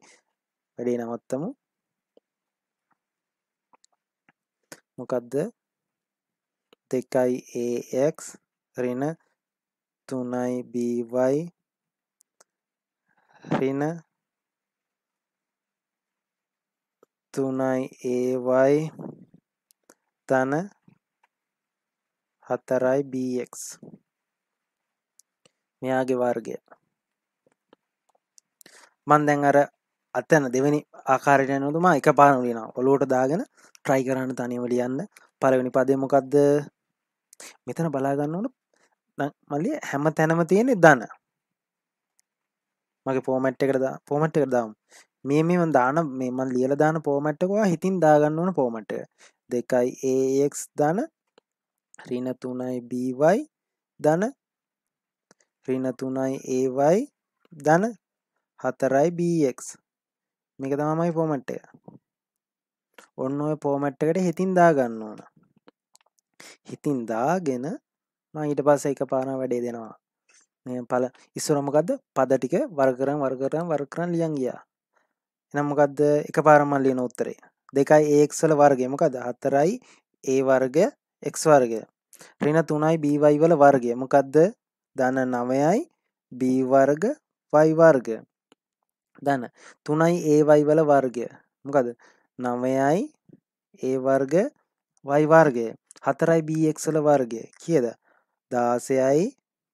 වැඩේ නවත්තමු මොකක්ද දෙකයි AX රින තුනයි BY රින තුනයි AY තන හතරයි BX මෙයාගේ වර්ගය මන් දැන් අර අත්තැන දෙවැනි ආකාරයනතුමා එක පානලින ඔලෝට දාගෙන ට්‍රයි කරන්න තනිවලියන්න පලවෙනි පදයමොකක්ද මෙතන බලාගන්නට මල්ලිය හැම තැනම තියෙන දන්න මගේ පෝමට් එකට පෝමට් එකට දාම් මේ මේ දාන මේමන් ලියල දාන පෝමට්ටකවා හිතින් දාගන්න ඕන පෝමට දෙකයි ඒක් දන රින තුනයි බීවයි දන රින තුනයි ඒවයි දන හතරයි බක් මේක තමමයි පෝමට් එක ඔන්න ඔය පෝමට් එකට හිතින් දාගන්න ඕන හිතින් දාගෙන ඊට පස්ස එක පාන වැඩේ දෙනවා මේ පල ඉස්සරමකක්ද පද ටික වර්කරම් වර්කරම් වර්කරන් ලියන් ගියා එනම්මකක්ද එක පාරමල් ලියන උත්තරේ දෙකයි ඒක්සල වර්ගයමකද හත්තරයි ඒ වර්ග එක් වර්ගය රින තුනයි බීවයි වල වර්ගය මොකක්ද දන නවයයි බීවර්ග වයිවර්ග දැන තුනයි ඒවයි වල වර්ගය මොකද නවයයි ඒ වර්ග වයිවර්ගය හතරයි බක්සල වර්ගය කියද දාසයයි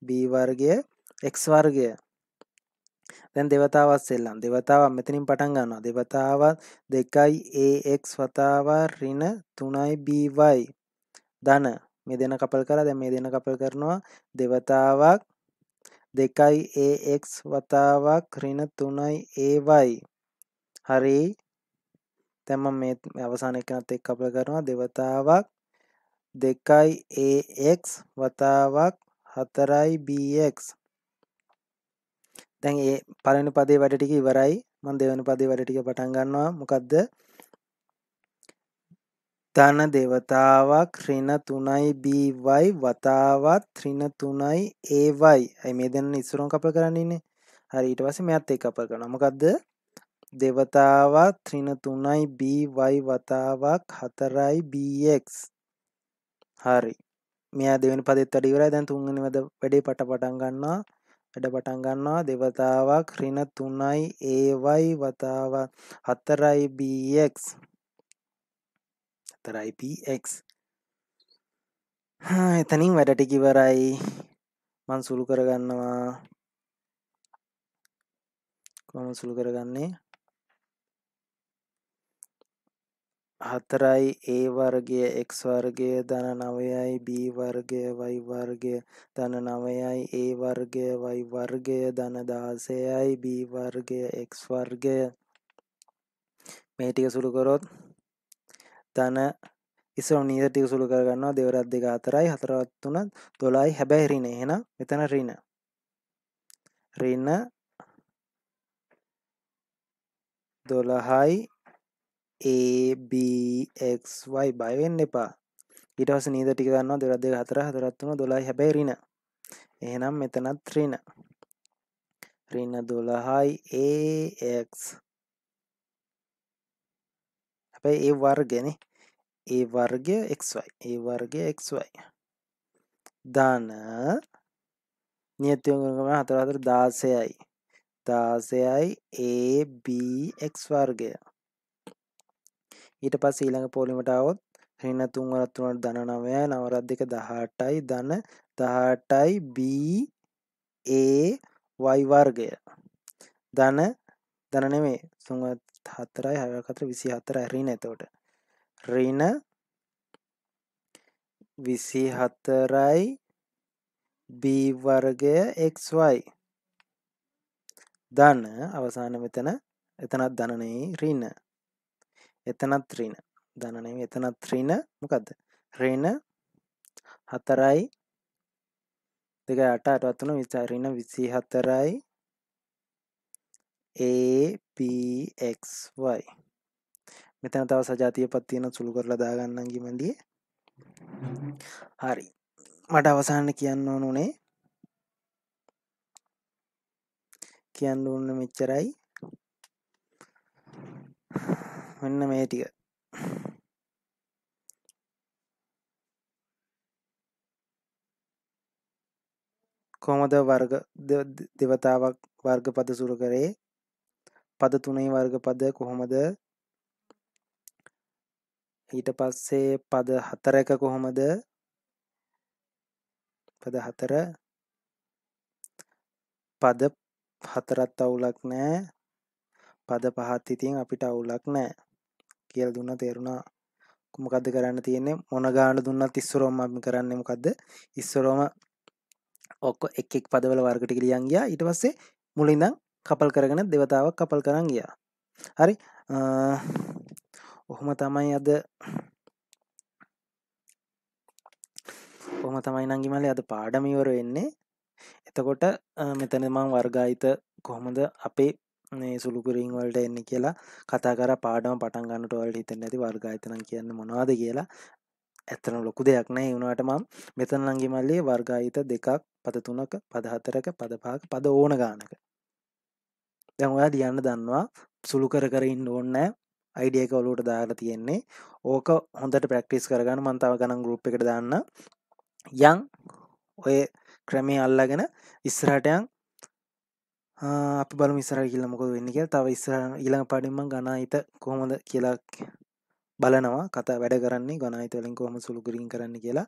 බීවර්ගය එක් වර්ගය දැන් දෙවතාවත් සෙල්ලම් දෙවතාවක් මෙතනින් පටන් ගන්නවා දෙවතාවත් දෙකයි ඒක් වතාවා රින තුනයි බීවයි ධන මේ දෙන කපල් කර දැ මේ දෙන කපල් කරනවා දෙවතාවක් දෙකයි ඒ එක්ස් වතාවක් රින තුනයි ඒවයි හරි තැම මේ අවසාන එකනත් එක් අපල කරනවා දෙවතාවක් දෙකයි ඒ එක්ස් වතාවක් හතරයි බක් දැන් ඒ පලනි පදේ වැඩටික ඉවරයි මන් දෙවනි පදේ වැඩටික පටන් ගන්නවා මොකක්ද ධන දෙවතාවක් ඍණ 3යි byi වතාවත් ඍණ 3යි ay අයි මේ දෙන්න ඉස්සරහම කපල කරන්න ඉන්නේ හරි ඊට පස්සේ මෙයත් එක්ක කපල කරනවා මොකද්ද දෙවතාවක් ඍණ 3යි byi වතාවක් 4යි bx හරි මෙයා දෙවෙනි පදෙත් වැඩ ඉවරයි දැන් තුන්වෙනි වැඩේ පට පටන් ගන්නවා වැඩ පටන් ගන්නවා දෙවතාවක් ඍණ 3යි ay වතාවක් 4යි bx උත්තරයිPX එතනින් වැඩටිකිවරයි මන් සුළු කරගන්නවා කොම සුළු කරගන්නේ හතරයි ඒ වර්ගය එක් වර්ගය දන නවයයි බී වර්ගය වයි වර්ගය දන නවයයි ඒ වර්ගය වයි වර්ගය දන දාසයයි බී වර්ගය එක් වර්ගය මේ ටික සුළුකොරොත් ධන ඉස්සර නීතටික සුළු කරගන්නවා දෙවරත් දෙක අතරයි හතරවත් වනත් දොලායි හැබැයි රින එහෙන මෙතන රින රින්න දොළහයි ඒBXY බයවෙන්න එපා ඉටවස නීද ටික ගන්නවා දෙරත් දෙක හතර හතරත් වන දොළයි හැබැයි රින එහෙනම් මෙතනත් රින රින්න දොළහයි ඒX හැබැයි ඒ වර්ගෙනේ ඒ වර්ගය xy ඒ වර්ගය xy ධන නියතියගම හතර හතර දාසයයි දාසයයි ඒ බx වර්ගය ඊට පස් ඊළඟ පොලිමටාවොත් හෙන තුන් වරත්තුනට දන නවය නවරත් දෙක දහටයි දන දහටයි B ඒ වයිවර්ගය දන දනනෙමේ සුඟත් හතරයි හැවකතර විසි හතර ඇරි නැතවට ඍණ විසි හතරයි බීවර්ගය එක්වයි දන්න අවසාන මෙතන එතනත් දනනයේ රීන එතනත් රීන දනනේ එතනත් රීන මොකක්ද රේන හතරයි දෙක අට අටවත්වන විචාරීන විසි හතරයි APXY මෙතන තව සජාතිය පත්තියන සුළු කරලා දාගන්න ගිමදිය හරි මට අවසාන්න කියන්න ඕනුනේ කියන්න ඕන්න මෙච්චරයි මෙන්න මේ ටික කොමද වර්ග දෙවතාවක් වර්ග පද සුර කරේ පද තුනේ වර්ග පද කොහොමද ඊට පස්සේ පද හතරක කොහොමද පද හතර පද හතරත් අවුලක් නෑ පද පහත් ඉතින් අපිට අවුලක් නෑ කියල දුන්න තේරුණා කුමකද කරන්න තියන්නේ මොන ගාන දුන්නත් ඉස්සරෝම අපි කරන්නේ මොකක්ද ඉස්සරෝම ඔක්ක එක් එක් පදවල වර්ගටි ලියන් ගියා ඊට පස්සේ මුලින්දම් කපල් කරගෙන දෙවතාවක් කපල් කරන් ගියා හරි ඔහොම තමයි අද ඔහොම තමයි නංගිමලේ අද පාඩමිවර වෙන්නේ එතකොට මෙතන මං වර්ගාහිත කොහොමද අපේ සුළු කුරින් වලට එන්න කියලා කතා කර පාඩම පටන් ගන්නට වලට හිතෙන් ඇති වර්ගාහිතනම් කියන්න මොනවාද කියලා ඇත්තන ලොකු දෙයක් නෑ වුණට මම මෙතන නංගිමල්ලේ වර්ගාහිත දෙකක් පද තුනක පදහතරක පදපාක පද ඕන ගානක දැන් ඔයා ලියන්න දන්නවා සුළු කර කර ඉන්න ඕන්නෑ අයිඩියක ඔලුට දාගර තියෙන්නේ ඕක හොඳට ප්‍රක්ටිස් කරගන්න මන්තාව ගනම් ගරුප් එකට දන්න යං ඔය ක්‍රමේ අල්ලාගෙන ඉස්සරහටයන් අප බල මිස්සර කියල මොකද වෙන්න කිය තව ඉස්සර ඊළඟ පඩිම ගනාහිත කොහොමද කියලා බලනවා කතා වැඩ කරන්නේ ගනාහිතවලින් කොහොම සුළුගරින් කරන්න කියලා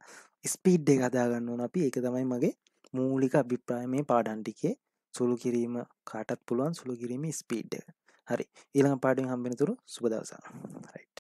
ස්පීඩ් එක හදාගන්න ඕන අපි ඒක තමයි මගේ මූලික අභිප්‍රාය මේ පාඩන්ටිකේ සුළු කිරීම කාටත් පුළුවන් සුළු කිරීම ස්පීඩ් එක හරි ඊළඟ පාඩුවෙන් හම්බෙනතුරු සුබ දවසක්. රයිට්.